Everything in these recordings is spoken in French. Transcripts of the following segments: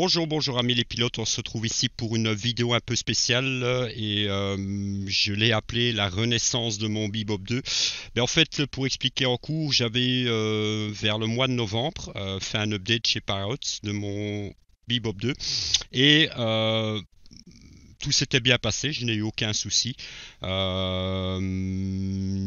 Bonjour, bonjour amis les pilotes, on se trouve ici pour une vidéo un peu spéciale euh, et euh, je l'ai appelé la renaissance de mon Bebop 2. Mais ben, en fait, pour expliquer en cours, j'avais euh, vers le mois de novembre fait un update chez Parrots de mon Bebop 2 et c'était s'était bien passé, je n'ai eu aucun souci. Euh,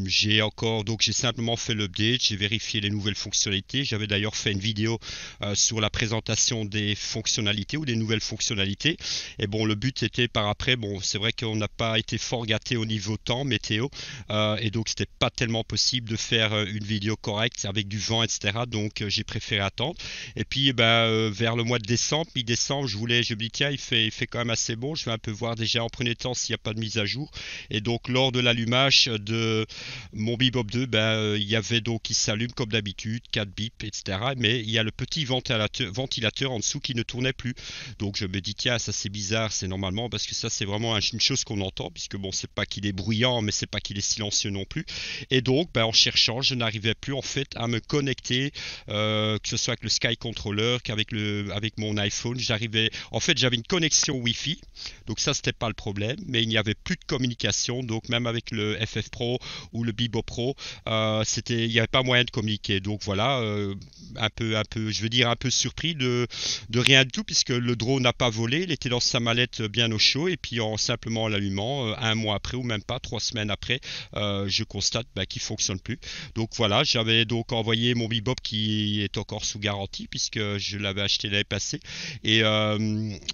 j'ai encore, donc j'ai simplement fait l'update, j'ai vérifié les nouvelles fonctionnalités. J'avais d'ailleurs fait une vidéo euh, sur la présentation des fonctionnalités ou des nouvelles fonctionnalités. Et bon, le but était par après, bon, c'est vrai qu'on n'a pas été fort gâté au niveau temps, météo, euh, et donc c'était pas tellement possible de faire une vidéo correcte avec du vent, etc. Donc j'ai préféré attendre. Et puis, eh ben, vers le mois de décembre, mi-décembre, je voulais, je me dis tiens, il fait, il fait quand même assez bon, je vais un peu voir déjà en le temps s'il n'y a pas de mise à jour. Et donc lors de l'allumage de mon Bebop 2, ben, euh, il y avait donc qui s'allume comme d'habitude, 4 bips, etc. Mais il y a le petit ventilateur, ventilateur en dessous qui ne tournait plus. Donc je me dis tiens ça c'est bizarre, c'est normalement parce que ça c'est vraiment une chose qu'on entend puisque bon c'est pas qu'il est bruyant mais c'est pas qu'il est silencieux non plus. Et donc ben, en cherchant je n'arrivais plus en fait à me connecter euh, que ce soit avec le Sky Controller qu'avec le avec mon iPhone j'arrivais en fait j'avais une connexion Wifi donc ça c'était pas le problème, mais il n'y avait plus de communication. Donc, même avec le FF Pro ou le Bibo Pro, euh, c'était, il n'y avait pas moyen de communiquer. Donc, voilà, euh, un peu, un peu, je veux dire, un peu surpris de, de rien du tout, puisque le drone n'a pas volé. Il était dans sa mallette euh, bien au chaud, et puis en simplement l'allumant, un mois après ou même pas, trois semaines après, je constate qu'il bah, qu'il fonctionne plus. Donc, voilà, j'avais donc envoyé mon Bebop qui est encore sous garantie, puisque je l'avais acheté l'année passée, et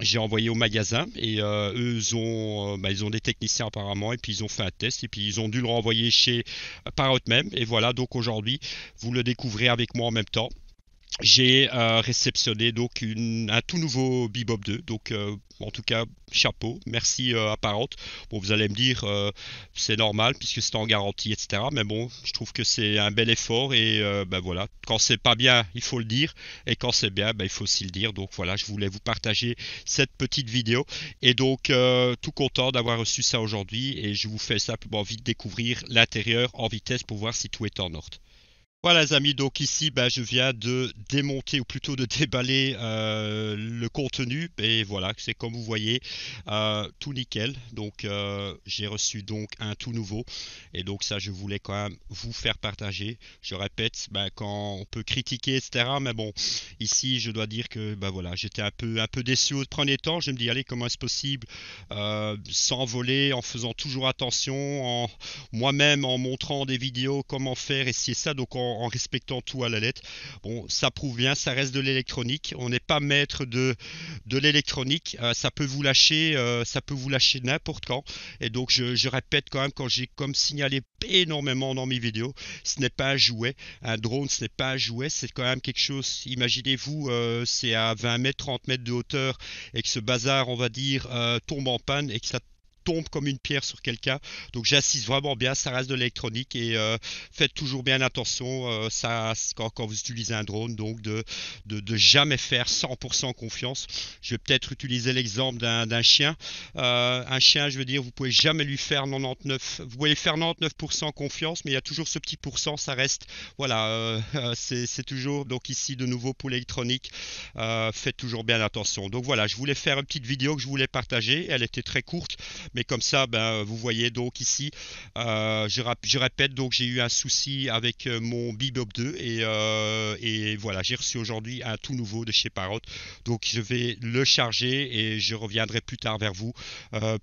j'ai envoyé au magasin, et eux, ils ont, euh, bah, ils ont des techniciens apparemment, et puis ils ont fait un test, et puis ils ont dû le renvoyer chez, euh, par même. Et voilà, donc aujourd'hui, vous le découvrez avec moi en même temps j'ai euh, réceptionné donc une, un tout nouveau Bebop 2. Donc, euh, en tout cas, chapeau, merci euh, apparente, à Bon, vous allez me dire, c'est normal puisque c'est en garantie, etc. Mais bon, je trouve que c'est un bel effort et ben voilà, quand c'est pas bien, il faut le dire et quand c'est bien, ben, il faut aussi le dire. Donc voilà, je voulais vous partager cette petite vidéo et donc tout content d'avoir reçu ça aujourd'hui et je vous fais simplement vite découvrir l'intérieur en vitesse pour voir si tout est en ordre. Voilà les amis, donc ici ben, je viens de démonter ou plutôt de déballer euh, le contenu et voilà, c'est comme vous voyez, euh, tout nickel. Donc euh, j'ai reçu donc un tout nouveau et donc ça je voulais quand même vous faire partager. Je répète, ben, quand on peut critiquer etc. Mais bon, ici je dois dire que ben, voilà, j'étais un peu, un peu déçu au premier temps. Je me dis allez comment est-ce possible s'envoler en faisant toujours attention, en moi-même en montrant des vidéos comment faire et ça. Donc en respectant tout à la lettre. Bon, ça prouve bien, ça reste de l'électronique. On n'est pas maître de, de l'électronique. Euh, ça peut vous lâcher, euh, ça peut vous lâcher n'importe quand. Et donc, je, répète quand même, quand j'ai comme signalé énormément dans mes vidéos, ce n'est pas un jouet. Un drone, ce n'est pas un jouet. C'est quand même quelque chose. Imaginez-vous, euh, c'est à 20 mètres, 30 mètres de hauteur et que ce bazar, on va dire, tombe en panne et que ça tombe comme une pierre sur quelqu'un. Donc j'insiste vraiment bien, ça reste de l'électronique et euh, faites toujours bien attention euh, ça, quand, vous utilisez un drone, donc de, de, jamais faire 100% confiance. Je vais peut-être utiliser l'exemple d'un chien. Euh, un chien, je veux dire, vous pouvez jamais lui faire 99, vous pouvez faire 99% confiance, mais il y a toujours ce petit pourcent, ça reste, voilà, c'est toujours, donc ici de nouveau pour l'électronique, faites toujours bien attention. Donc voilà, je voulais faire une petite vidéo que je voulais partager, elle était très courte, mais comme ça, ben, euh, vous voyez donc ici, euh, je, je, répète, donc j'ai eu un souci avec euh, mon Bibop 2 et, et voilà, j'ai reçu aujourd'hui un tout nouveau de chez Parrot. Donc je vais le charger et je reviendrai plus tard vers vous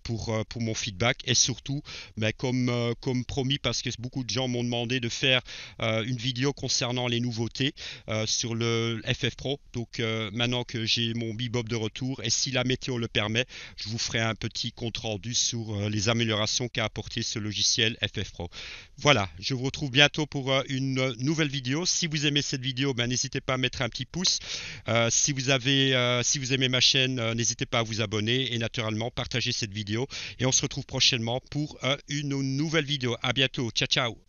pour, pour mon feedback. Et surtout, ben, comme, comme promis, parce que beaucoup de gens m'ont demandé de faire une vidéo concernant les nouveautés sur le FF Pro. Donc maintenant que j'ai mon Bibop de retour et si la météo le permet, je vous ferai un petit compte rendu sur euh, les améliorations qu'a apporté ce logiciel FF Pro. Voilà, je vous retrouve bientôt pour euh, une euh, nouvelle vidéo. Si vous aimez cette vidéo, ben, n'hésitez pas à mettre un petit pouce. si, vous avez, si vous aimez ma chaîne, n'hésitez pas à vous abonner et naturellement partager cette vidéo. Et on se retrouve prochainement pour une nouvelle vidéo. A bientôt. Ciao, ciao.